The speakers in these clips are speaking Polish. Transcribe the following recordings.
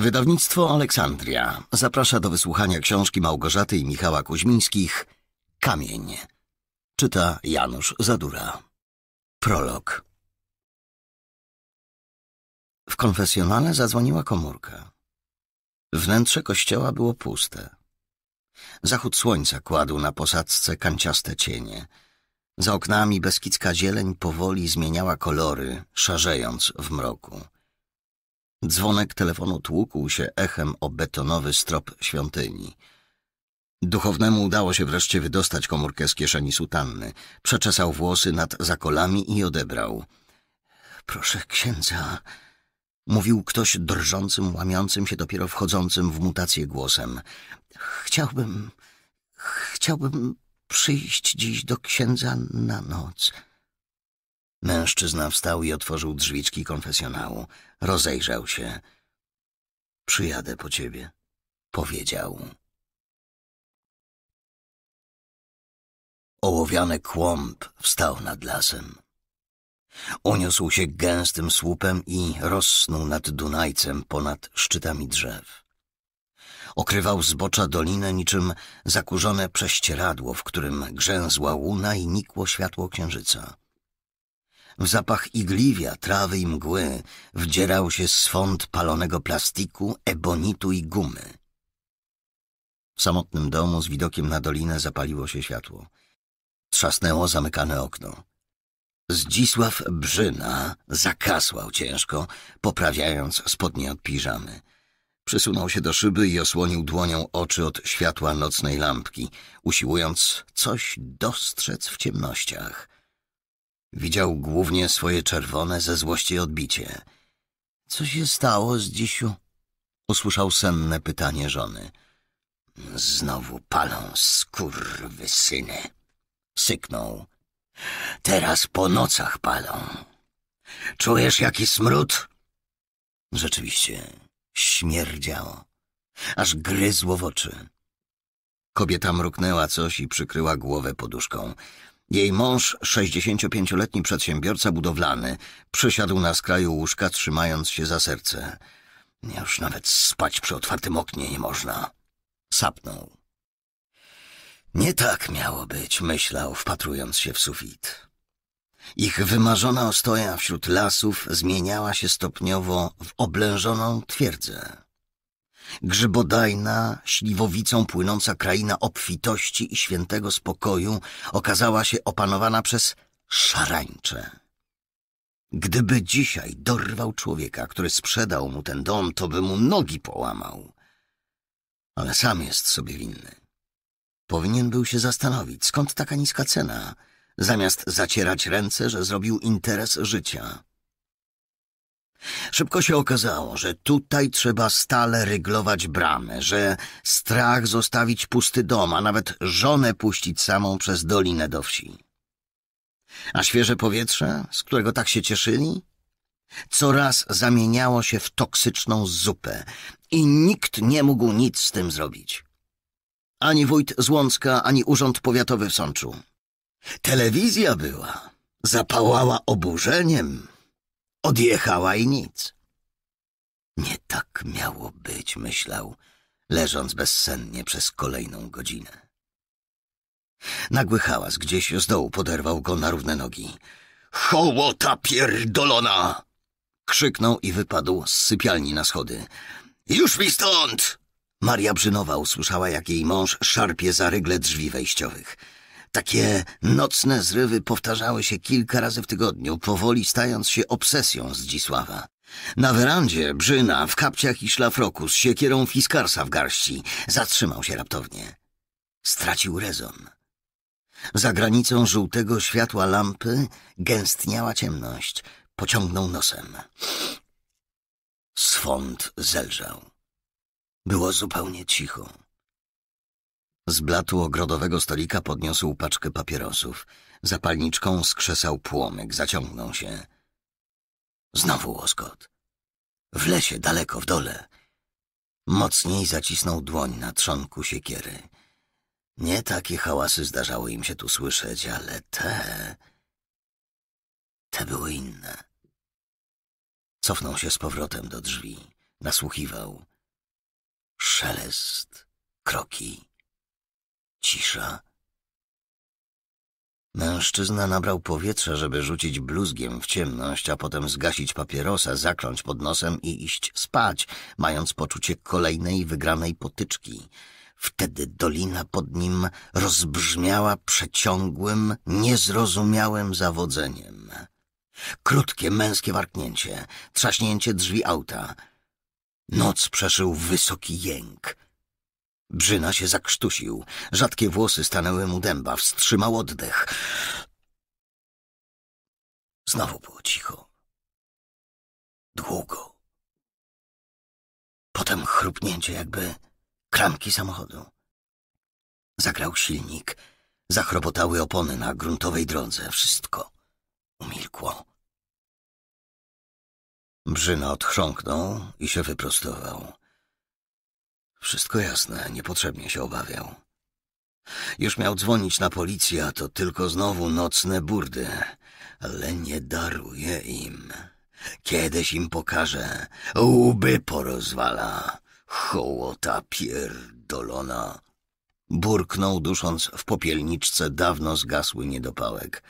Wydawnictwo Aleksandria zaprasza do wysłuchania książki Małgorzaty i Michała Kuźmińskich Kamień. Czyta Janusz Zadura. Prolog. W konfesjonale zadzwoniła komórka. Wnętrze kościoła było puste. Zachód słońca kładł na posadzce kanciaste cienie. Za oknami Beskidzka zieleń powoli zmieniała kolory, szarzejąc w mroku. Dzwonek telefonu tłukł się echem o betonowy strop świątyni. Duchownemu udało się wreszcie wydostać komórkę z kieszeni sutanny. Przeczesał włosy nad zakolami i odebrał. Proszę księdza, mówił ktoś drżącym, łamiącym się dopiero wchodzącym w mutację głosem. Chciałbym, chciałbym przyjść dziś do księdza na noc. Mężczyzna wstał i otworzył drzwiczki konfesjonału. Rozejrzał się. Przyjadę po ciebie, powiedział. Ołowiany kłąb wstał nad lasem. Uniósł się gęstym słupem i rozsnął nad Dunajcem ponad szczytami drzew. Okrywał zbocza dolinę niczym zakurzone prześcieradło, w którym grzęzła łuna i nikło światło księżyca. W zapach igliwia, trawy i mgły wdzierał się swąd palonego plastiku, ebonitu i gumy. W samotnym domu z widokiem na dolinę zapaliło się światło. Trzasnęło zamykane okno. Zdzisław Brzyna zakasłał ciężko, poprawiając spodnie od piżamy. Przysunął się do szyby i osłonił dłonią oczy od światła nocnej lampki, usiłując coś dostrzec w ciemnościach. Widział głównie swoje czerwone ze złości odbicie. Co się stało z dzisiu? Usłyszał senne pytanie żony. Znowu palą skurwy syny. Syknął. Teraz po nocach palą. Czujesz jaki smród? Rzeczywiście, śmierdziało. Aż gryzło w oczy. Kobieta mruknęła coś i przykryła głowę poduszką. Jej mąż, 65-letni przedsiębiorca budowlany, przysiadł na skraju łóżka, trzymając się za serce. Już nawet spać przy otwartym oknie nie można. Sapnął. Nie tak miało być, myślał, wpatrując się w sufit. Ich wymarzona ostoja wśród lasów zmieniała się stopniowo w oblężoną twierdzę. Grzybodajna, śliwowicą płynąca kraina obfitości i świętego spokoju okazała się opanowana przez szarańcze. Gdyby dzisiaj dorwał człowieka, który sprzedał mu ten dom, to by mu nogi połamał. Ale sam jest sobie winny. Powinien był się zastanowić, skąd taka niska cena, zamiast zacierać ręce, że zrobił interes życia. Szybko się okazało, że tutaj trzeba stale ryglować bramę, że strach zostawić pusty dom, a nawet żonę puścić samą przez dolinę do wsi. A świeże powietrze, z którego tak się cieszyli, coraz zamieniało się w toksyczną zupę i nikt nie mógł nic z tym zrobić. Ani wójt z Łącka, ani urząd powiatowy w Sączu. Telewizja była, zapałała oburzeniem – Odjechała i nic. Nie tak miało być, myślał, leżąc bezsennie przez kolejną godzinę. Nagły hałas gdzieś z dołu poderwał go na równe nogi. Hołota pierdolona! Krzyknął i wypadł z sypialni na schody. Już mi stąd! Maria Brzynowa usłyszała, jak jej mąż szarpie za rygle drzwi wejściowych. Takie nocne zrywy powtarzały się kilka razy w tygodniu, powoli stając się obsesją Zdzisława. Na werandzie Brzyna w kapciach i szlafroku z siekierą Fiskarsa w garści zatrzymał się raptownie. Stracił rezon. Za granicą żółtego światła lampy gęstniała ciemność. Pociągnął nosem. Swąd zelżał. Było zupełnie cicho. Z blatu ogrodowego stolika podniósł paczkę papierosów. Zapalniczką skrzesał płomyk, zaciągnął się. Znowu łoskot. W lesie, daleko, w dole. Mocniej zacisnął dłoń na trzonku siekiery. Nie takie hałasy zdarzało im się tu słyszeć, ale te... Te były inne. Cofnął się z powrotem do drzwi. Nasłuchiwał. Szelest, kroki. Cisza. Mężczyzna nabrał powietrza, żeby rzucić bluzgiem w ciemność, a potem zgasić papierosa, zakląć pod nosem i iść spać, mając poczucie kolejnej wygranej potyczki. Wtedy dolina pod nim rozbrzmiała przeciągłym, niezrozumiałym zawodzeniem. Krótkie męskie warknięcie, trzaśnięcie drzwi auta. Noc przeszył wysoki jęk. Brzyna się zakrztusił. Rzadkie włosy stanęły mu dęba. Wstrzymał oddech. Znowu było cicho. Długo. Potem chrupnięcie jakby kramki samochodu. Zagrał silnik. Zachrobotały opony na gruntowej drodze. Wszystko umilkło. Brzyna odchrząknął i się wyprostował. Wszystko jasne, niepotrzebnie się obawiał. Już miał dzwonić na policję, a to tylko znowu nocne burdy, ale nie daruje im. Kiedyś im pokażę, łby porozwala, hołota pierdolona. Burknął, dusząc w popielniczce dawno zgasły niedopałek.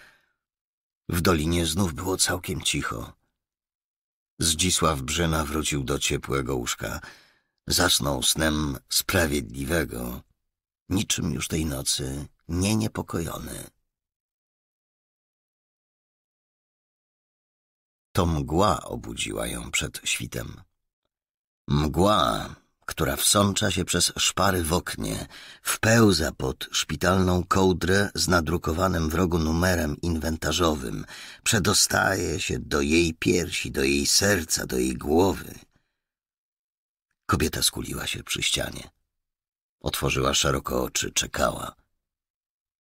W dolinie znów było całkiem cicho. Zdzisław Brzyna wrócił do ciepłego łóżka. Zasnął snem sprawiedliwego, niczym już tej nocy nie niepokojony. To mgła obudziła ją przed świtem. Mgła, która wsącza się przez szpary w oknie, wpełza pod szpitalną kołdrę z nadrukowanym w rogu numerem inwentarzowym, przedostaje się do jej piersi, do jej serca, do jej głowy. Kobieta skuliła się przy ścianie. Otworzyła szeroko oczy, czekała.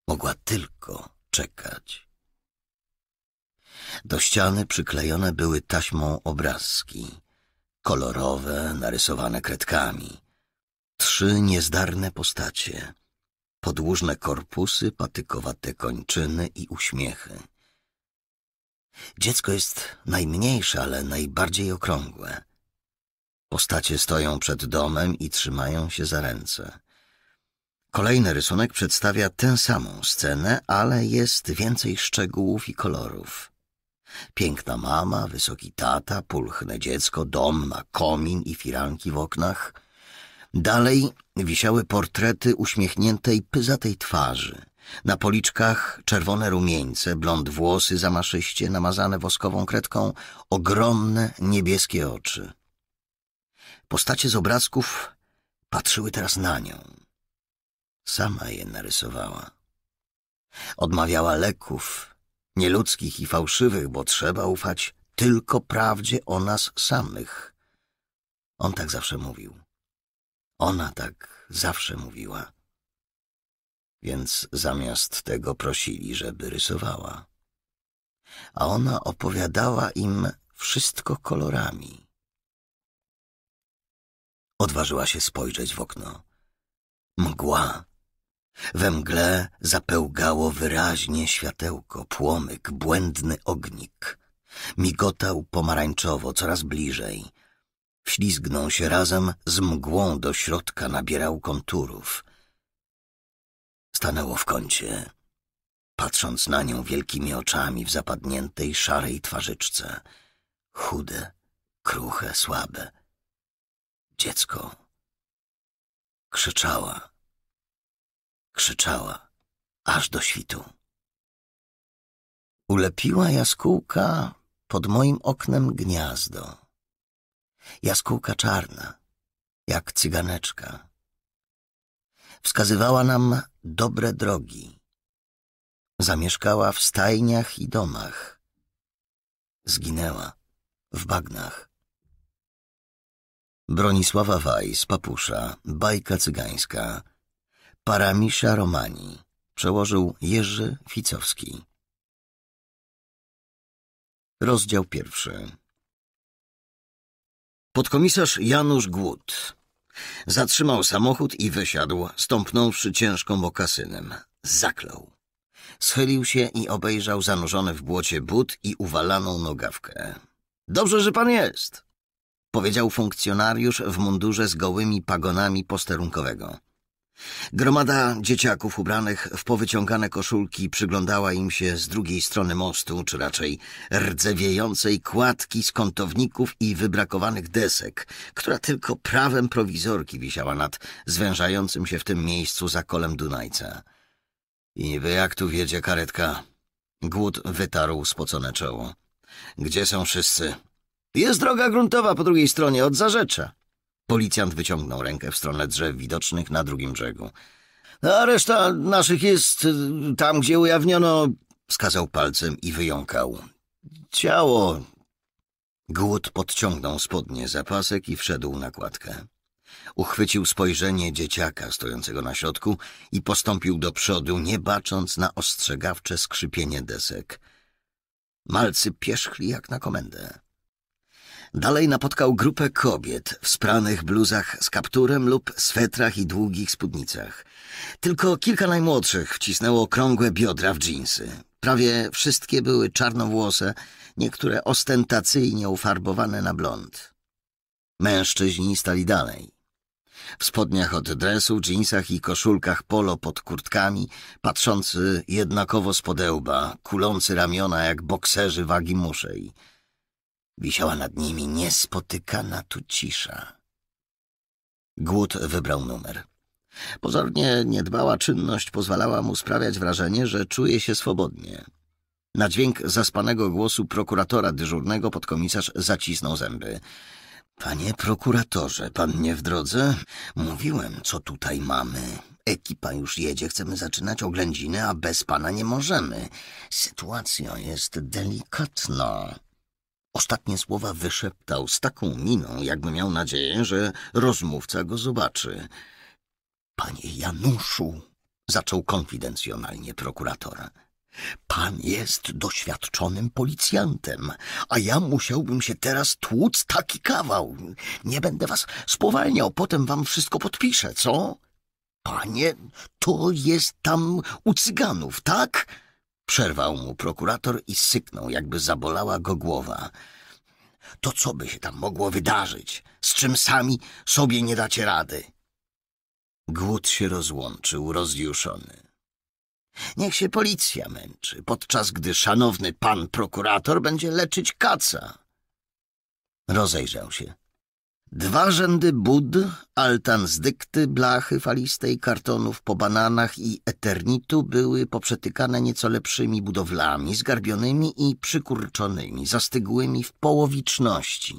Mogła tylko czekać. Do ściany przyklejone były taśmą obrazki, kolorowe, narysowane kredkami. Trzy niezdarne postacie, podłużne korpusy, patykowate kończyny i uśmiechy. Dziecko jest najmniejsze, ale najbardziej okrągłe. Postacie stoją przed domem i trzymają się za ręce. Kolejny rysunek przedstawia tę samą scenę, ale jest więcej szczegółów i kolorów. Piękna mama, wysoki tata, pulchne dziecko, dom ma komin i firanki w oknach. Dalej wisiały portrety uśmiechniętej, pyzatej twarzy. Na policzkach czerwone rumieńce, blond włosy zamaszyście namazane woskową kredką, ogromne niebieskie oczy. Postacie z obrazków patrzyły teraz na nią. Sama je narysowała. Odmawiała leków, nieludzkich i fałszywych, bo trzeba ufać tylko prawdzie o nas samych. On tak zawsze mówił. Ona tak zawsze mówiła. Więc zamiast tego prosili, żeby rysowała. A ona opowiadała im wszystko kolorami. Odważyła się spojrzeć w okno. Mgła. We mgle zapełgało wyraźnie światełko, płomyk, błędny ognik. Migotał pomarańczowo, coraz bliżej. Wślizgnął się razem z mgłą do środka, nabierał konturów. Stanęło w kącie, patrząc na nią wielkimi oczami w zapadniętej szarej twarzyczce. Chude, kruche, słabe dziecko. Krzyczała, krzyczała, aż do świtu. Ulepiła jaskółka pod moim oknem gniazdo. Jaskółka czarna, jak cyganeczka. Wskazywała nam dobre drogi. Zamieszkała w stajniach i domach. Zginęła w bagnach. Bronisława Wajs, Papusza, Bajka Cygańska, Paramisza Romani, przełożył Jerzy Ficowski. Rozdział pierwszy. Podkomisarz Janusz Głód zatrzymał samochód i wysiadł, stąpnąwszy ciężką mokasynem. Zaklął. Schylił się i obejrzał zanurzony w błocie but i uwalaną nogawkę. Dobrze, że pan jest, powiedział funkcjonariusz w mundurze z gołymi pagonami posterunkowego. Gromada dzieciaków ubranych w powyciągane koszulki przyglądała im się z drugiej strony mostu, czy raczej rdzewiejącej kładki z kątowników i wybrakowanych desek, która tylko prawem prowizorki wisiała nad zwężającym się w tym miejscu zakolem Dunajca. I niby jak tu wiedzie karetka? Głód wytarł spocone czoło. Gdzie są wszyscy? Jest droga gruntowa po drugiej stronie, od Zarzecza. Policjant wyciągnął rękę w stronę drzew widocznych na drugim brzegu. A reszta naszych jest y, tam, gdzie ujawniono... Wskazał palcem i wyjąkał. Ciało... Głód podciągnął spodnie zapasek i wszedł na kładkę. Uchwycił spojrzenie dzieciaka stojącego na środku i postąpił do przodu, nie bacząc na ostrzegawcze skrzypienie desek. Malcy pierzchli jak na komendę. Dalej napotkał grupę kobiet w spranych bluzach z kapturem lub swetrach i długich spódnicach. Tylko kilka najmłodszych wcisnęło okrągłe biodra w dżinsy. Prawie wszystkie były czarnowłose, niektóre ostentacyjnie ufarbowane na blond. Mężczyźni stali dalej. W spodniach od dresu, dżinsach i koszulkach polo pod kurtkami, patrzący jednakowo z podełba, kulący ramiona jak bokserzy wagi muszej – Wisiała nad nimi niespotykana tu cisza. Głód wybrał numer. Pozornie niedbała czynność pozwalała mu sprawiać wrażenie, że czuje się swobodnie. Na dźwięk zaspanego głosu prokuratora dyżurnego podkomisarz zacisnął zęby. Panie prokuratorze, pan nie w drodze? Mówiłem, co tutaj mamy. Ekipa już jedzie, chcemy zaczynać oględziny, a bez pana nie możemy. Sytuacja jest delikatna. Ostatnie słowa wyszeptał z taką miną, jakby miał nadzieję, że rozmówca go zobaczy. Panie Januszu, zaczął konfidencjonalnie prokuratora. Pan jest doświadczonym policjantem, a ja musiałbym się teraz tłuc taki kawał. Nie będę was spowalniał, potem wam wszystko podpiszę, co? Panie, to jest tam u cyganów, tak? Przerwał mu prokurator i syknął, jakby zabolała go głowa. To co by się tam mogło wydarzyć, z czym sami sobie nie dacie rady? Głód się rozłączył, rozjuszony. Niech się policja męczy, podczas gdy szanowny pan prokurator będzie leczyć kaca. Rozejrzał się. Dwa rzędy bud, altan z dykty, blachy falistej, kartonów po bananach i eternitu były poprzetykane nieco lepszymi budowlami, zgarbionymi i przykurczonymi, zastygłymi w połowiczności.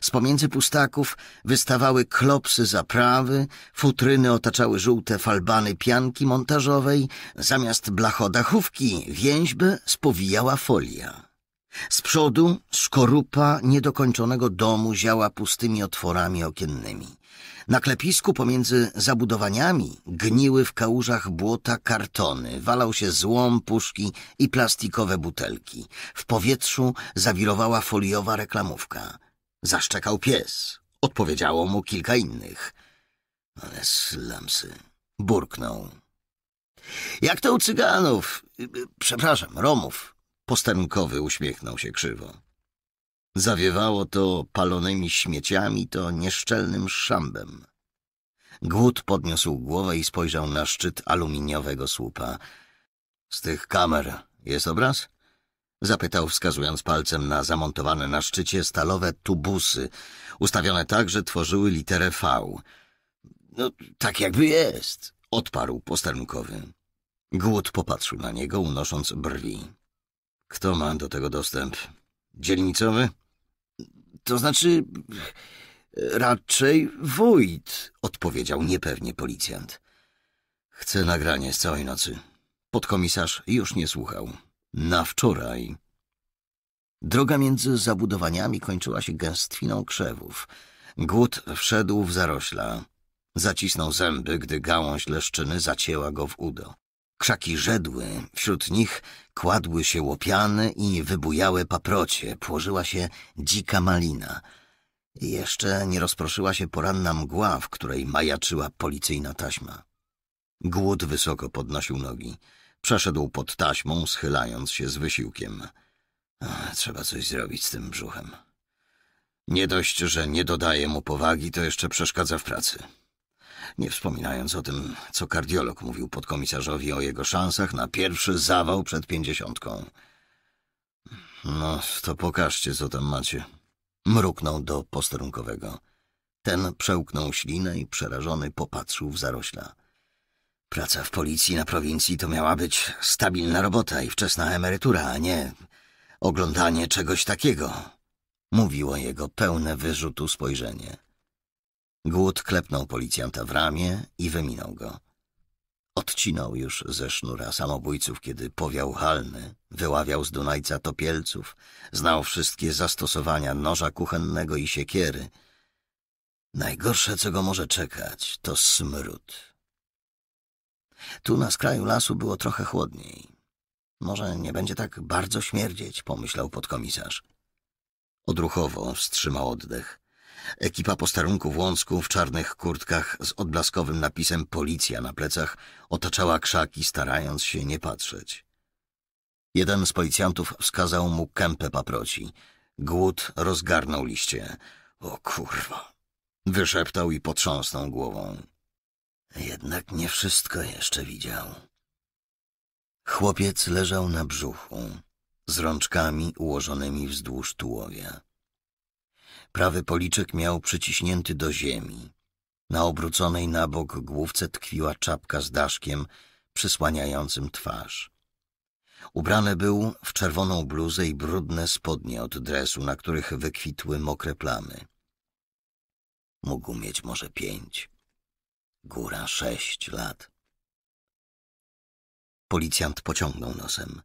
Z pomiędzy pustaków wystawały klopsy zaprawy, futryny otaczały żółte falbany pianki montażowej, zamiast blachodachówki więźbę spowijała folia. Z przodu skorupa niedokończonego domu ziała pustymi otworami okiennymi. Na klepisku pomiędzy zabudowaniami gniły w kałużach błota kartony, walał się złom, puszki i plastikowe butelki. W powietrzu zawirowała foliowa reklamówka. Zaszczekał pies. Odpowiedziało mu kilka innych. Ale slamsy. Burknął. Jak to u cyganów, przepraszam, Romów, Postankowy uśmiechnął się krzywo. Zawiewało to palonymi śmieciami, to nieszczelnym szambem. Głód podniósł głowę i spojrzał na szczyt aluminiowego słupa. Z tych kamer jest obraz? Zapytał, wskazując palcem na zamontowane na szczycie stalowe tubusy, ustawione tak, że tworzyły literę V. No, tak jakby jest, odparł posternkowy. Głód popatrzył na niego, unosząc brwi. Kto ma do tego dostęp? Dzielnicowy? To znaczy. Raczej wójt, odpowiedział niepewnie policjant. Chcę nagranie z całej nocy. Podkomisarz już nie słuchał. Na wczoraj. Droga między zabudowaniami kończyła się gęstwiną krzewów. Głód wszedł w zarośla. Zacisnął zęby, gdy gałąź leszczyny zacięła go w udo. Krzaki rzedły, wśród nich kładły się łopiane i wybujałe paprocie, płożyła się dzika malina. Jeszcze nie rozproszyła się poranna mgła, w której majaczyła policyjna taśma. Głód wysoko podnosił nogi. Przeszedł pod taśmą, schylając się z wysiłkiem. Trzeba coś zrobić z tym brzuchem. Nie dość, że nie dodaje mu powagi, to jeszcze przeszkadza w pracy nie wspominając o tym, co kardiolog mówił podkomisarzowi o jego szansach na pierwszy zawał przed pięćdziesiątką. No, to pokażcie, co tam macie. Mruknął do posterunkowego. Ten przełknął ślinę i przerażony popatrzył w zarośla. Praca w policji na prowincji to miała być stabilna robota i wczesna emerytura, a nie oglądanie czegoś takiego. Mówiło jego pełne wyrzutu spojrzenie. Głód klepnął policjanta w ramię i wyminął go. Odcinał już ze sznura samobójców, kiedy powiał halny, wyławiał z Dunajca topielców, znał wszystkie zastosowania noża kuchennego i siekiery. Najgorsze, co go może czekać, to smród. Tu na skraju lasu było trochę chłodniej. Może nie będzie tak bardzo śmierdzieć, pomyślał podkomisarz. Odruchowo wstrzymał oddech. Ekipa posterunku w Łącku w czarnych kurtkach z odblaskowym napisem Policja na plecach otaczała krzaki, starając się nie patrzeć. Jeden z policjantów wskazał mu kępę paproci. Głód rozgarnął liście. O kurwa! Wyszeptał i potrząsnął głową. Jednak nie wszystko jeszcze widział. Chłopiec leżał na brzuchu, z rączkami ułożonymi wzdłuż tułowia. Prawy policzek miał przyciśnięty do ziemi. Na obróconej na bok główce tkwiła czapka z daszkiem przysłaniającym twarz. Ubrany był w czerwoną bluzę i brudne spodnie od dresu, na których wykwitły mokre plamy. Mógł mieć może pięć, góra sześć lat. Policjant pociągnął nosem.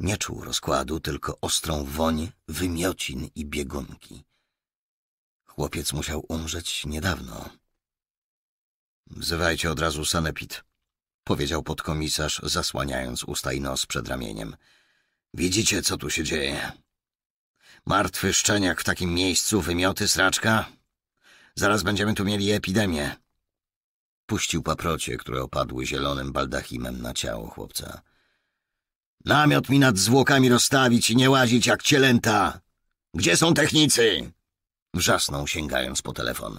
Nie czuł rozkładu, tylko ostrą woń wymiocin i biegunki. Chłopiec musiał umrzeć niedawno. Wzywajcie od razu sanepid, powiedział podkomisarz, zasłaniając usta i nos przed ramieniem. Widzicie, co tu się dzieje. Martwy szczeniak w takim miejscu, wymioty, sraczka. Zaraz będziemy tu mieli epidemię. Puścił paprocie, które opadły zielonym baldachimem na ciało chłopca. Namiot mi nad zwłokami rozstawić i nie łazić jak cielęta. Gdzie są technicy? Wrzasnął, sięgając po telefon.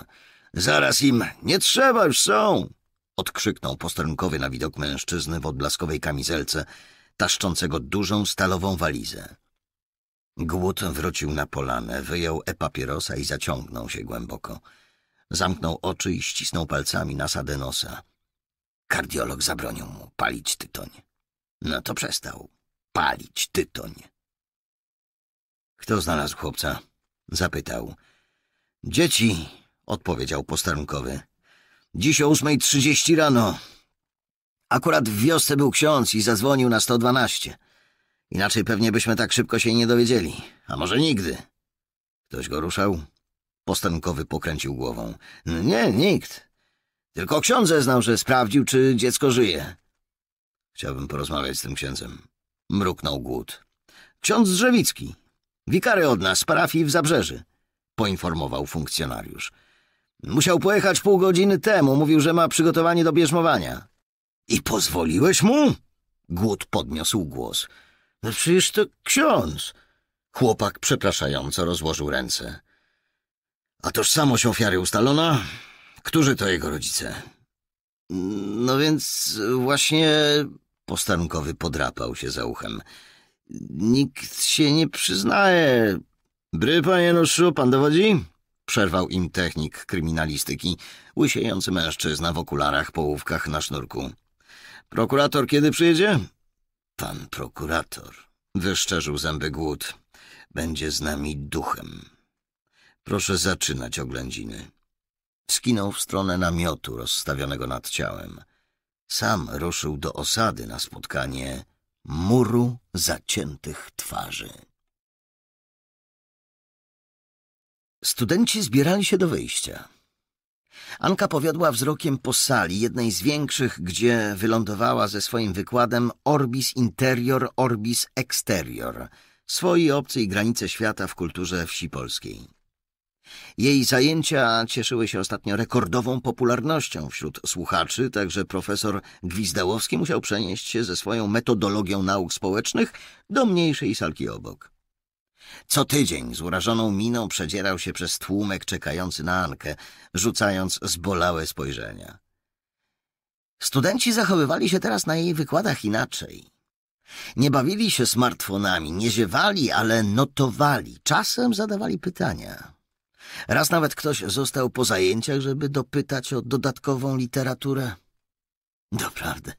Zaraz im, nie trzeba, już są! Odkrzyknął posterunkowy na widok mężczyzny w odblaskowej kamizelce, taszczącego dużą stalową walizę. Głód wrócił na polanę, wyjął e-papierosa i zaciągnął się głęboko. Zamknął oczy i ścisnął palcami nasadę nosa. Kardiolog zabronił mu palić tytoń. No to przestał. Palić tytoń. Kto znalazł chłopca? Zapytał. Dzieci, odpowiedział posterunkowy. Dziś o trzydzieści rano. Akurat w wiosce był ksiądz i zadzwonił na 112. Inaczej pewnie byśmy tak szybko się nie dowiedzieli. A może nigdy. Ktoś go ruszał? Postankowy pokręcił głową. Nie, nikt. Tylko ksiądz zeznał, że sprawdził, czy dziecko żyje. Chciałbym porozmawiać z tym księdzem. Mruknął głód. Ksiądz Drzewicki. Wikary od nas, parafii w Zabrzeży poinformował funkcjonariusz. Musiał pojechać pół godziny temu, mówił, że ma przygotowanie do bierzmowania. I pozwoliłeś mu? Głód podniósł głos. No przecież to ksiądz. Chłopak przepraszająco rozłożył ręce. A tożsamość ofiary ustalona? Którzy to jego rodzice? No więc właśnie... Postankowy podrapał się za uchem. Nikt się nie przyznaje, Brypa, Januszu, pan dowodzi? Przerwał im technik kryminalistyki, łysiejący mężczyzna w okularach, połówkach na sznurku. Prokurator kiedy przyjedzie? Pan prokurator, wyszczerzył zęby głód, będzie z nami duchem. Proszę zaczynać oględziny. Skinął w stronę namiotu rozstawionego nad ciałem. Sam ruszył do osady na spotkanie muru zaciętych twarzy. Studenci zbierali się do wyjścia. Anka powiodła wzrokiem po sali, jednej z większych, gdzie wylądowała ze swoim wykładem Orbis Interior, Orbis Exterior, swojej obcej i granice świata w kulturze wsi polskiej. Jej zajęcia cieszyły się ostatnio rekordową popularnością wśród słuchaczy, także profesor Gwizdałowski musiał przenieść się ze swoją metodologią nauk społecznych do mniejszej salki obok. Co tydzień z urażoną miną przedzierał się przez tłumek czekający na Ankę, rzucając zbolałe spojrzenia. Studenci zachowywali się teraz na jej wykładach inaczej. Nie bawili się smartfonami, nie ziewali, ale notowali. Czasem zadawali pytania. Raz nawet ktoś został po zajęciach, żeby dopytać o dodatkową literaturę. Doprawdy,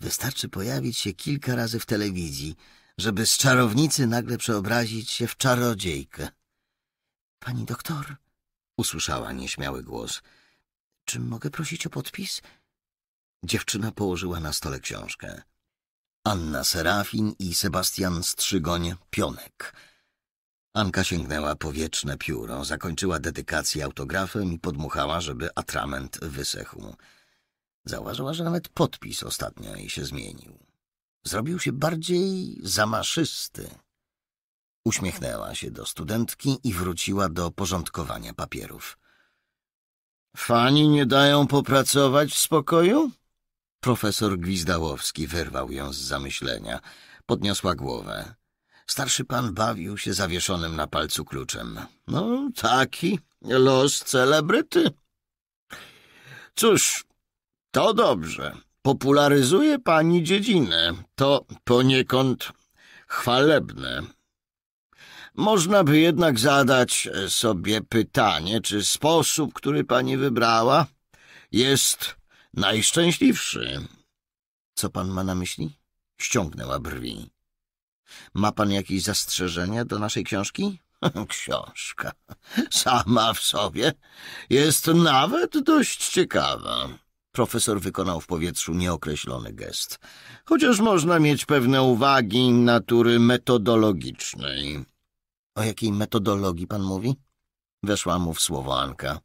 wystarczy pojawić się kilka razy w telewizji – żeby z czarownicy nagle przeobrazić się w czarodziejkę. Pani doktor, usłyszała nieśmiały głos. Czy mogę prosić o podpis? Dziewczyna położyła na stole książkę. Anna Serafin i Sebastian Strzygoń Pionek. Anka sięgnęła po wieczne pióro, zakończyła dedykację autografem i podmuchała, żeby atrament wysechł. Zauważyła, że nawet podpis ostatnio jej się zmienił. Zrobił się bardziej zamaszysty. Uśmiechnęła się do studentki i wróciła do porządkowania papierów. Fani nie dają popracować w spokoju? Profesor Gwizdałowski wyrwał ją z zamyślenia. Podniosła głowę. Starszy pan bawił się zawieszonym na palcu kluczem. No, taki los celebryty. Cóż, to dobrze popularyzuje pani dziedzinę. To poniekąd chwalebne. Można by jednak zadać e, sobie pytanie, czy sposób, który pani wybrała, jest najszczęśliwszy. Co pan ma na myśli? Ściągnęła brwi. Ma pan jakieś zastrzeżenia do naszej książki? Książka sama w sobie jest nawet dość ciekawa. Profesor wykonał w powietrzu nieokreślony gest. Chociaż można mieć pewne uwagi natury metodologicznej. O jakiej metodologii pan mówi? Weszła mu w słowo Anka.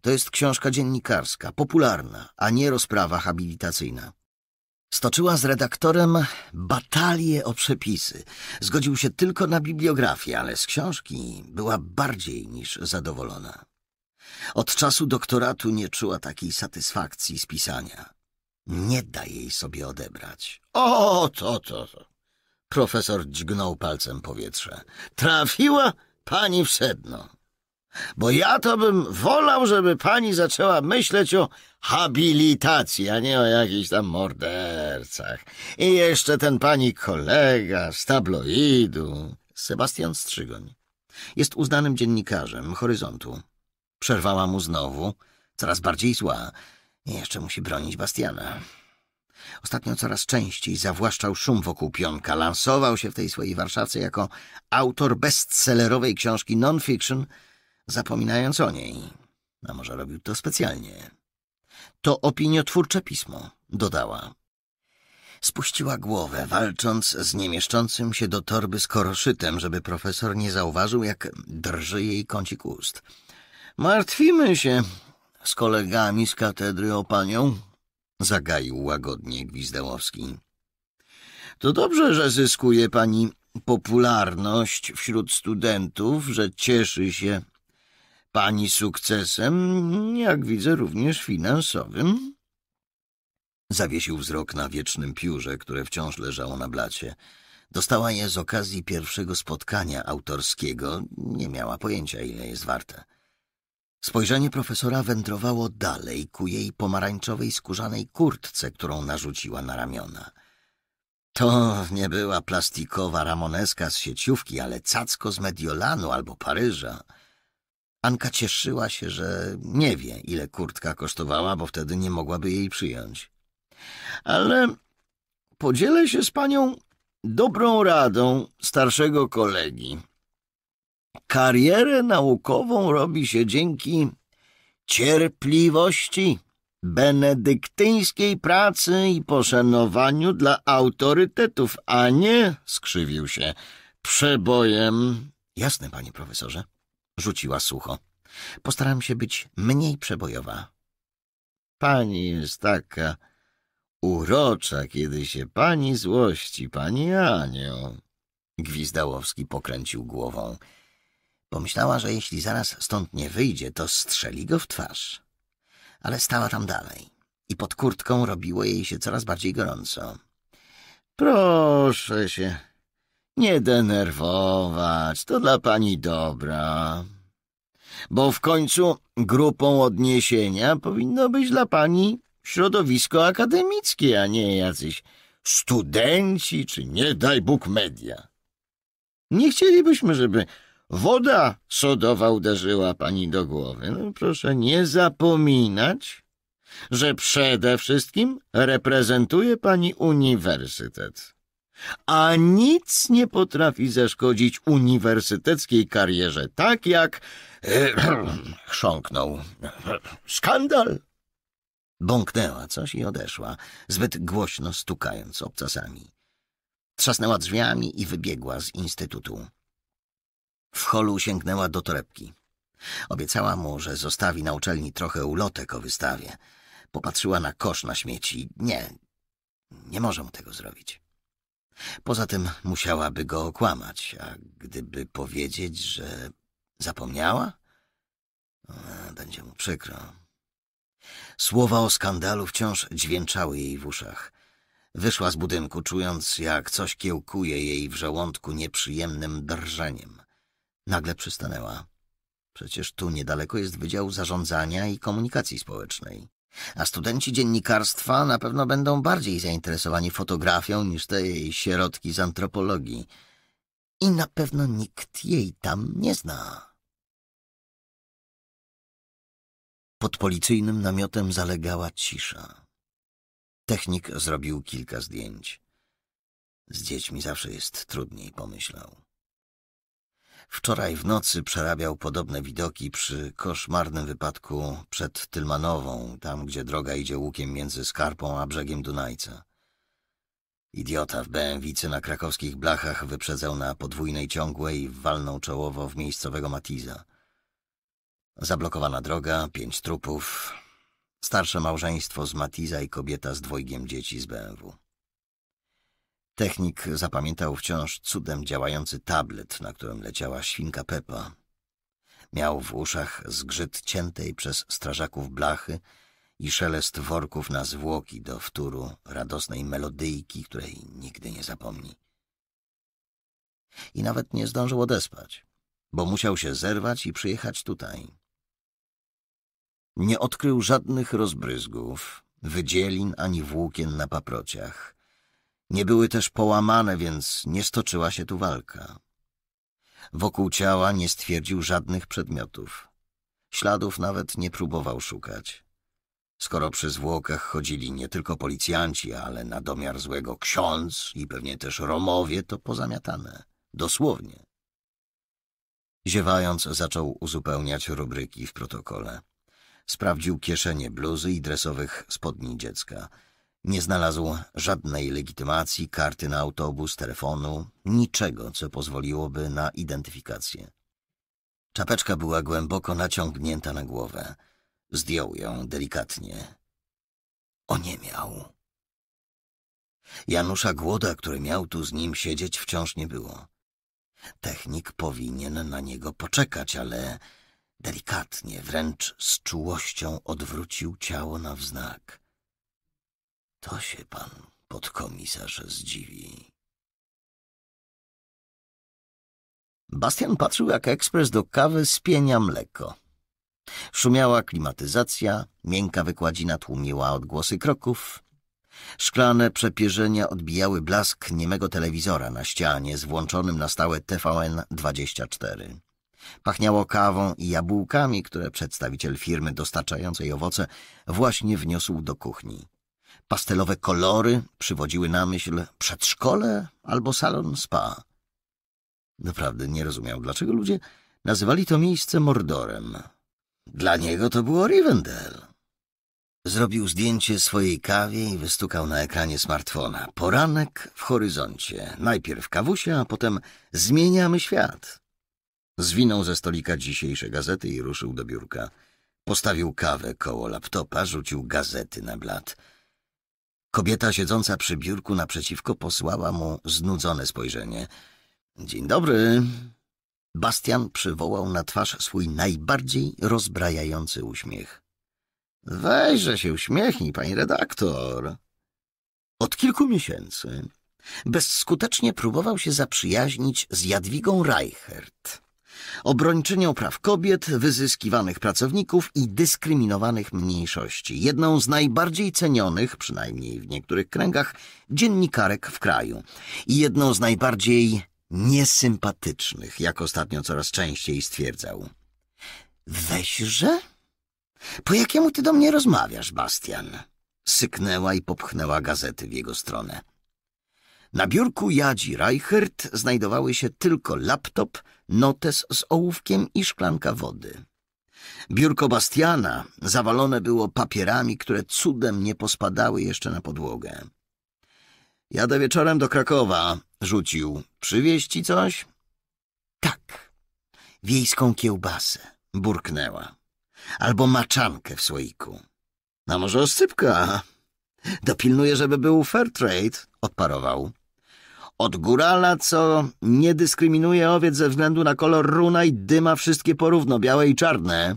To jest książka dziennikarska, popularna, a nie rozprawa habilitacyjna. Stoczyła z redaktorem batalię o przepisy. Zgodził się tylko na bibliografię, ale z książki była bardziej niż zadowolona. Od czasu doktoratu nie czuła takiej satysfakcji z pisania. Nie da jej sobie odebrać. O, to, to, to. Profesor dźgnął palcem powietrze. Trafiła pani w sedno. Bo ja to bym wolał, żeby pani zaczęła myśleć o habilitacji, a nie o jakichś tam mordercach. I jeszcze ten pani kolega z tabloidu. Sebastian Strzygoń. Jest uznanym dziennikarzem Horyzontu. Przerwała mu znowu, coraz bardziej zła. Jeszcze musi bronić Bastiana. Ostatnio coraz częściej zawłaszczał szum wokół pionka. Lansował się w tej swojej Warszawce jako autor bestsellerowej książki non-fiction, zapominając o niej. A może robił to specjalnie. To opiniotwórcze pismo, dodała. Spuściła głowę, walcząc z niemieszczącym się do torby skoroszytem, żeby profesor nie zauważył, jak drży jej kącik ust. Martwimy się z kolegami z katedry o panią, zagaił łagodnie Gwizdałowski. To dobrze, że zyskuje pani popularność wśród studentów, że cieszy się pani sukcesem, jak widzę również finansowym. Zawiesił wzrok na wiecznym piórze, które wciąż leżało na blacie. Dostała je z okazji pierwszego spotkania autorskiego, nie miała pojęcia, ile jest warte. Spojrzenie profesora wędrowało dalej ku jej pomarańczowej skórzanej kurtce, którą narzuciła na ramiona. To nie była plastikowa ramoneska z sieciówki, ale cacko z Mediolanu albo Paryża. Anka cieszyła się, że nie wie, ile kurtka kosztowała, bo wtedy nie mogłaby jej przyjąć. Ale podzielę się z panią dobrą radą starszego kolegi. Karierę naukową robi się dzięki cierpliwości, benedyktyńskiej pracy i poszanowaniu dla autorytetów, a nie, skrzywił się, przebojem. Jasne, panie profesorze, rzuciła sucho. Postaram się być mniej przebojowa. Pani jest taka urocza, kiedy się pani złości, pani Anio. Gwizdałowski pokręcił głową. Pomyślała, że jeśli zaraz stąd nie wyjdzie, to strzeli go w twarz. Ale stała tam dalej i pod kurtką robiło jej się coraz bardziej gorąco. Proszę się nie denerwować, to dla pani dobra. Bo w końcu grupą odniesienia powinno być dla pani środowisko akademickie, a nie jacyś studenci czy nie daj Bóg media. Nie chcielibyśmy, żeby Woda sodowa uderzyła pani do głowy. No, proszę nie zapominać, że przede wszystkim reprezentuje pani uniwersytet. A nic nie potrafi zaszkodzić uniwersyteckiej karierze, tak jak... chrząknął. Skandal! Bąknęła coś i odeszła, zbyt głośno stukając obcasami. Trzasnęła drzwiami i wybiegła z instytutu. W holu sięgnęła do torebki. Obiecała mu, że zostawi na uczelni trochę ulotek o wystawie. Popatrzyła na kosz na śmieci. Nie, nie może mu tego zrobić. Poza tym musiałaby go okłamać, a gdyby powiedzieć, że zapomniała, no, będzie mu przykro. Słowa o skandalu wciąż dźwięczały jej w uszach. Wyszła z budynku, czując, jak coś kiełkuje jej w żołądku nieprzyjemnym drżeniem. Nagle przystanęła. Przecież tu niedaleko jest Wydział Zarządzania i Komunikacji Społecznej. A studenci dziennikarstwa na pewno będą bardziej zainteresowani fotografią niż te jej sierotki z antropologii. I na pewno nikt jej tam nie zna. Pod policyjnym namiotem zalegała cisza. Technik zrobił kilka zdjęć. Z dziećmi zawsze jest trudniej, pomyślał. Wczoraj w nocy przerabiał podobne widoki przy koszmarnym wypadku przed Tylmanową, tam gdzie droga idzie łukiem między Skarpą a brzegiem Dunajca. Idiota w BMW na krakowskich blachach wyprzedzał na podwójnej ciągłej i walnął czołowo w miejscowego Matiza. Zablokowana droga, pięć trupów, starsze małżeństwo z Matiza i kobieta z dwojgiem dzieci z BMW. Technik zapamiętał wciąż cudem działający tablet, na którym leciała świnka Pepa. Miał w uszach zgrzyt ciętej przez strażaków blachy i szelest worków na zwłoki do wtóru radosnej melodyjki, której nigdy nie zapomni. I nawet nie zdążył odespać, bo musiał się zerwać i przyjechać tutaj. Nie odkrył żadnych rozbryzgów, wydzielin ani włókien na paprociach – nie były też połamane, więc nie stoczyła się tu walka. Wokół ciała nie stwierdził żadnych przedmiotów. Śladów nawet nie próbował szukać. Skoro przy zwłokach chodzili nie tylko policjanci, ale na domiar złego ksiądz i pewnie też Romowie, to pozamiatane. Dosłownie. Ziewając, zaczął uzupełniać rubryki w protokole. Sprawdził kieszenie bluzy i dresowych spodni dziecka – nie znalazł żadnej legitymacji, karty na autobus, telefonu, niczego, co pozwoliłoby na identyfikację. Czapeczka była głęboko naciągnięta na głowę. Zdjął ją delikatnie. Oniemiał. Janusza Głoda, który miał tu z nim siedzieć, wciąż nie było. Technik powinien na niego poczekać, ale delikatnie, wręcz z czułością odwrócił ciało na wznak. To się pan podkomisarz zdziwi. Bastian patrzył, jak ekspres do kawy spienia mleko. Szumiała klimatyzacja, miękka wykładzina tłumiła odgłosy kroków. Szklane przepierzenia odbijały blask niemego telewizora na ścianie z włączonym na stałe TVN24. Pachniało kawą i jabłkami, które przedstawiciel firmy dostarczającej owoce właśnie wniósł do kuchni. Pastelowe kolory przywodziły na myśl przedszkole albo salon spa. Doprawdy nie rozumiał, dlaczego ludzie nazywali to miejsce Mordorem. Dla niego to było Rivendell. Zrobił zdjęcie swojej kawie i wystukał na ekranie smartfona. Poranek w horyzoncie. Najpierw kawusia, a potem zmieniamy świat. Zwinął ze stolika dzisiejsze gazety i ruszył do biurka. Postawił kawę koło laptopa, rzucił gazety na blat. Kobieta siedząca przy biurku naprzeciwko posłała mu znudzone spojrzenie. Dzień dobry. Bastian przywołał na twarz swój najbardziej rozbrajający uśmiech. Weźże się uśmiechnij, pani redaktor. Od kilku miesięcy bezskutecznie próbował się zaprzyjaźnić z Jadwigą Reichert, obrończynią praw kobiet, wyzyskiwanych pracowników i dyskryminowanych mniejszości. Jedną z najbardziej cenionych, przynajmniej w niektórych kręgach, dziennikarek w kraju. I jedną z najbardziej niesympatycznych, jak ostatnio coraz częściej stwierdzał. Weźże? Po jakiemu ty do mnie rozmawiasz, Bastian? Syknęła i popchnęła gazety w jego stronę. Na biurku Jadzi Reichert znajdowały się tylko laptop, notes z ołówkiem i szklanka wody. Biurko Bastiana zawalone było papierami, które cudem nie pospadały jeszcze na podłogę. Jadę wieczorem do Krakowa, rzucił. Przywieźć ci coś? Tak. Wiejską kiełbasę, burknęła. Albo maczankę w słoiku. A no może oscypka? Dopilnuję, żeby był fair trade, odparował. Od górala, co nie dyskryminuje owiec ze względu na kolor runa i dyma wszystkie porówno, białe i czarne.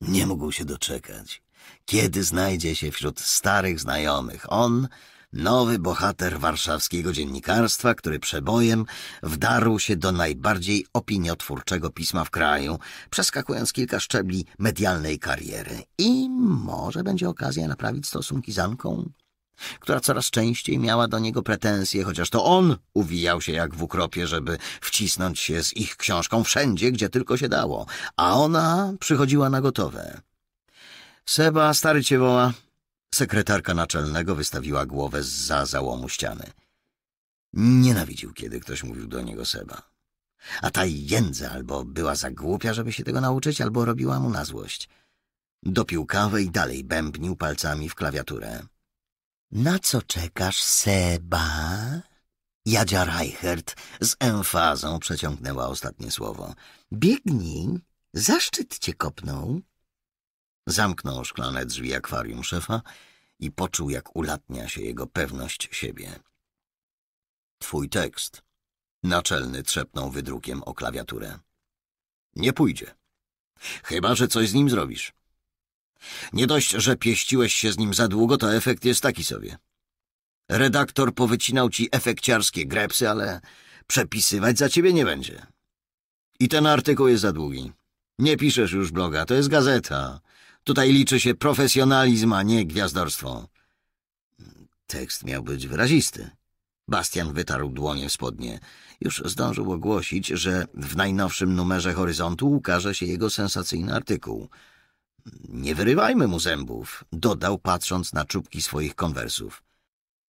Nie mógł się doczekać, kiedy znajdzie się wśród starych znajomych. On, nowy bohater warszawskiego dziennikarstwa, który przebojem wdarł się do najbardziej opiniotwórczego pisma w kraju, przeskakując kilka szczebli medialnej kariery. I może będzie okazja naprawić stosunki z Anką? która coraz częściej miała do niego pretensje, chociaż to on uwijał się jak w ukropie, żeby wcisnąć się z ich książką wszędzie, gdzie tylko się dało, a ona przychodziła na gotowe. Seba, stary cię woła. Sekretarka naczelnego wystawiła głowę za załomu ściany. Nienawidził, kiedy ktoś mówił do niego Seba. A ta jędza albo była za głupia, żeby się tego nauczyć, albo robiła mu na złość. Dopił kawę i dalej bębnił palcami w klawiaturę. Na co czekasz, Seba? Jadzia Reichert z emfazą przeciągnęła ostatnie słowo. Biegnij, zaszczyt cię kopnął. Zamknął szklane drzwi akwarium szefa i poczuł, jak ulatnia się jego pewność siebie. Twój tekst. Naczelny trzepnął wydrukiem o klawiaturę. Nie pójdzie. Chyba, że coś z nim zrobisz. Nie dość, że pieściłeś się z nim za długo, to efekt jest taki sobie. Redaktor powycinał ci efekciarskie grepsy, ale przepisywać za ciebie nie będzie. I ten artykuł jest za długi. Nie piszesz już bloga, to jest gazeta. Tutaj liczy się profesjonalizm, a nie gwiazdorstwo. Tekst miał być wyrazisty. Bastian wytarł dłonie w spodnie. Już zdążył ogłosić, że w najnowszym numerze Horyzontu ukaże się jego sensacyjny artykuł – nie wyrywajmy mu zębów, dodał, patrząc na czubki swoich konwersów.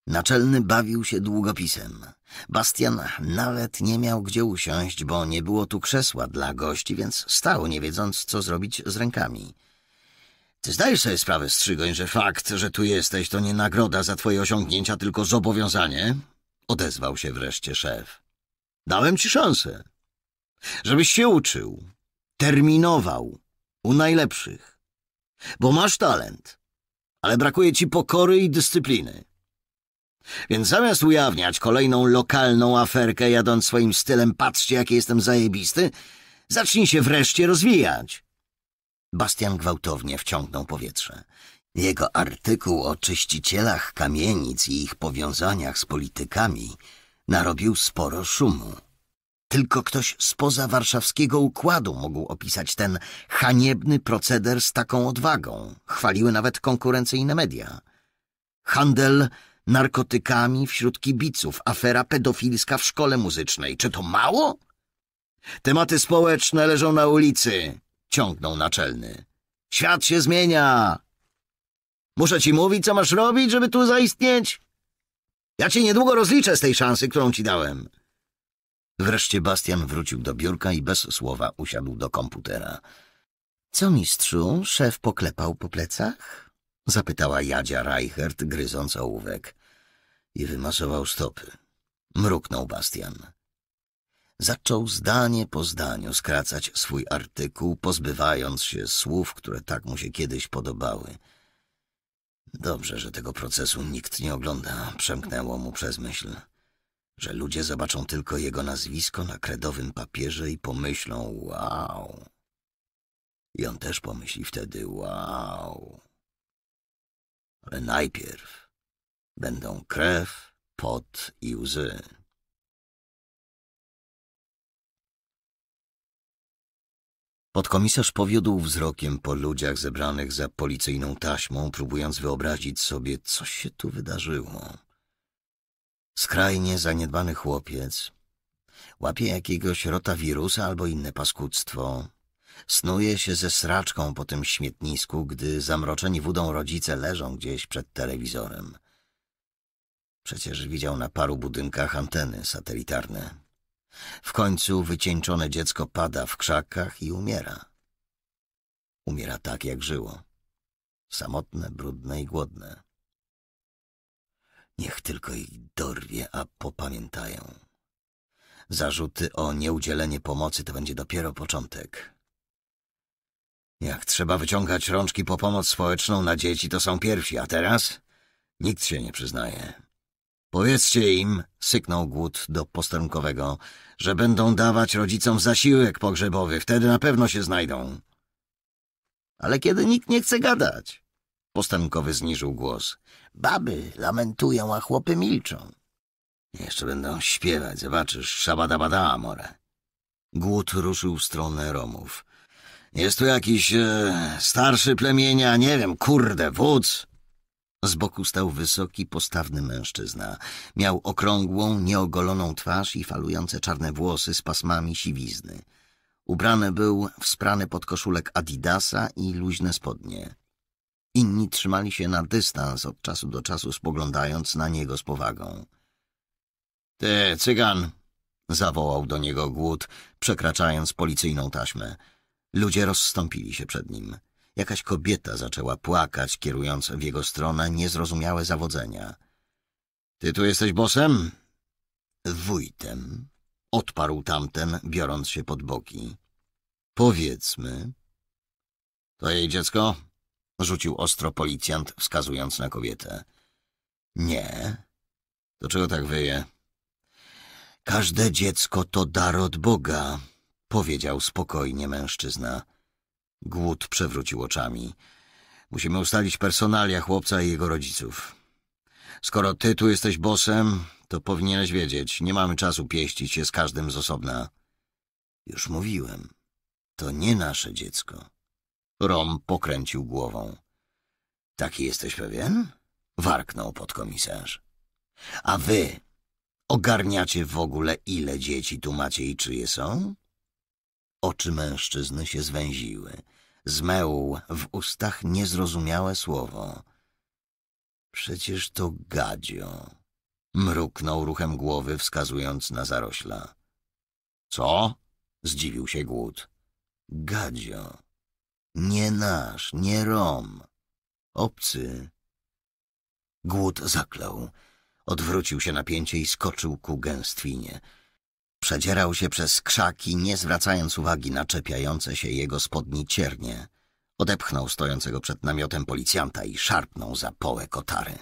Naczelny bawił się długopisem. Bastian nawet nie miał gdzie usiąść, bo nie było tu krzesła dla gości, więc stał, nie wiedząc, co zrobić z rękami. Ty zdajesz sobie sprawę, Strzygoń, że fakt, że tu jesteś, to nie nagroda za twoje osiągnięcia, tylko zobowiązanie? Odezwał się wreszcie szef. Dałem ci szansę, żebyś się uczył, terminował u najlepszych bo masz talent, ale brakuje ci pokory i dyscypliny. Więc zamiast ujawniać kolejną lokalną aferkę jadąc swoim stylem patrzcie, jaki jestem zajebisty, zacznij się wreszcie rozwijać. Bastian gwałtownie wciągnął powietrze. Jego artykuł o czyścicielach kamienic i ich powiązaniach z politykami narobił sporo szumu. Tylko ktoś spoza warszawskiego układu mógł opisać ten haniebny proceder z taką odwagą. Chwaliły nawet konkurencyjne media. Handel narkotykami wśród kibiców, afera pedofilska w szkole muzycznej. Czy to mało? Tematy społeczne leżą na ulicy, ciągnął naczelny. Świat się zmienia. Muszę ci mówić, co masz robić, żeby tu zaistnieć? Ja cię niedługo rozliczę z tej szansy, którą ci dałem. Wreszcie Bastian wrócił do biurka i bez słowa usiadł do komputera. Co, mistrzu, szef poklepał po plecach? Zapytała Jadzia Reichert, gryząc ołówek. I wymasował stopy. Mruknął Bastian. Zaczął zdanie po zdaniu skracać swój artykuł, pozbywając się słów, które tak mu się kiedyś podobały. Dobrze, że tego procesu nikt nie ogląda, przemknęło mu przez myśl że ludzie zobaczą tylko jego nazwisko na kredowym papierze i pomyślą wow. I on też pomyśli wtedy wow. Ale najpierw będą krew, pot i łzy. Podkomisarz powiódł wzrokiem po ludziach zebranych za policyjną taśmą, próbując wyobrazić sobie, co się tu wydarzyło. Skrajnie zaniedbany chłopiec. Łapie jakiegoś rotawirusa albo inne paskudztwo. Snuje się ze sraczką po tym śmietnisku, gdy zamroczeni wudą rodzice leżą gdzieś przed telewizorem. Przecież widział na paru budynkach anteny satelitarne. W końcu wycieńczone dziecko pada w krzakach i umiera. Umiera tak, jak żyło. Samotne, brudne i głodne. Niech tylko ich dorwie, a popamiętają. Zarzuty o nieudzielenie pomocy to będzie dopiero początek. Jak trzeba wyciągać rączki po pomoc społeczną na dzieci, to są pierwsi, a teraz nikt się nie przyznaje. Powiedzcie im, syknął głód do posterunkowego, że będą dawać rodzicom zasiłek pogrzebowy, wtedy na pewno się znajdą. Ale kiedy nikt nie chce gadać? Postankowy zniżył głos. Baby lamentują, a chłopy milczą. Jeszcze będą śpiewać, zobaczysz, szabada-bada, amore. Głód ruszył w stronę Romów. Jest tu jakiś e, starszy plemienia, nie wiem, kurde, wódz. Z boku stał wysoki, postawny mężczyzna. Miał okrągłą, nieogoloną twarz i falujące czarne włosy z pasmami siwizny. Ubrany był w sprany podkoszulek Adidasa i luźne spodnie. Inni trzymali się na dystans, od czasu do czasu spoglądając na niego z powagą. — Ty, cygan! — zawołał do niego głód, przekraczając policyjną taśmę. Ludzie rozstąpili się przed nim. Jakaś kobieta zaczęła płakać, kierując w jego stronę niezrozumiałe zawodzenia. — Ty tu jesteś bosem? — Wójtem — odparł tamten, biorąc się pod boki. — Powiedzmy. — To jej dziecko? Rzucił ostro policjant, wskazując na kobietę. Nie. To czego tak wyje? Każde dziecko to dar od Boga, powiedział spokojnie mężczyzna. Głód przewrócił oczami. Musimy ustalić personalia chłopca i jego rodziców. Skoro ty tu jesteś bosem, to powinieneś wiedzieć. Nie mamy czasu pieścić się z każdym z osobna. Już mówiłem. To nie nasze dziecko. Rom pokręcił głową. Taki jesteś pewien? Warknął podkomisarz. A wy ogarniacie w ogóle, ile dzieci tu macie i czyje są? Oczy mężczyzny się zwęziły. Zmełł w ustach niezrozumiałe słowo. Przecież to gadzio. Mruknął ruchem głowy, wskazując na zarośla. Co? Zdziwił się głód. Gadzio. Nie nasz, nie Rom. Obcy. Głód zaklął, Odwrócił się na pięcie i skoczył ku gęstwinie. Przedzierał się przez krzaki, nie zwracając uwagi na czepiające się jego spodni ciernie. Odepchnął stojącego przed namiotem policjanta i szarpnął za połę kotary.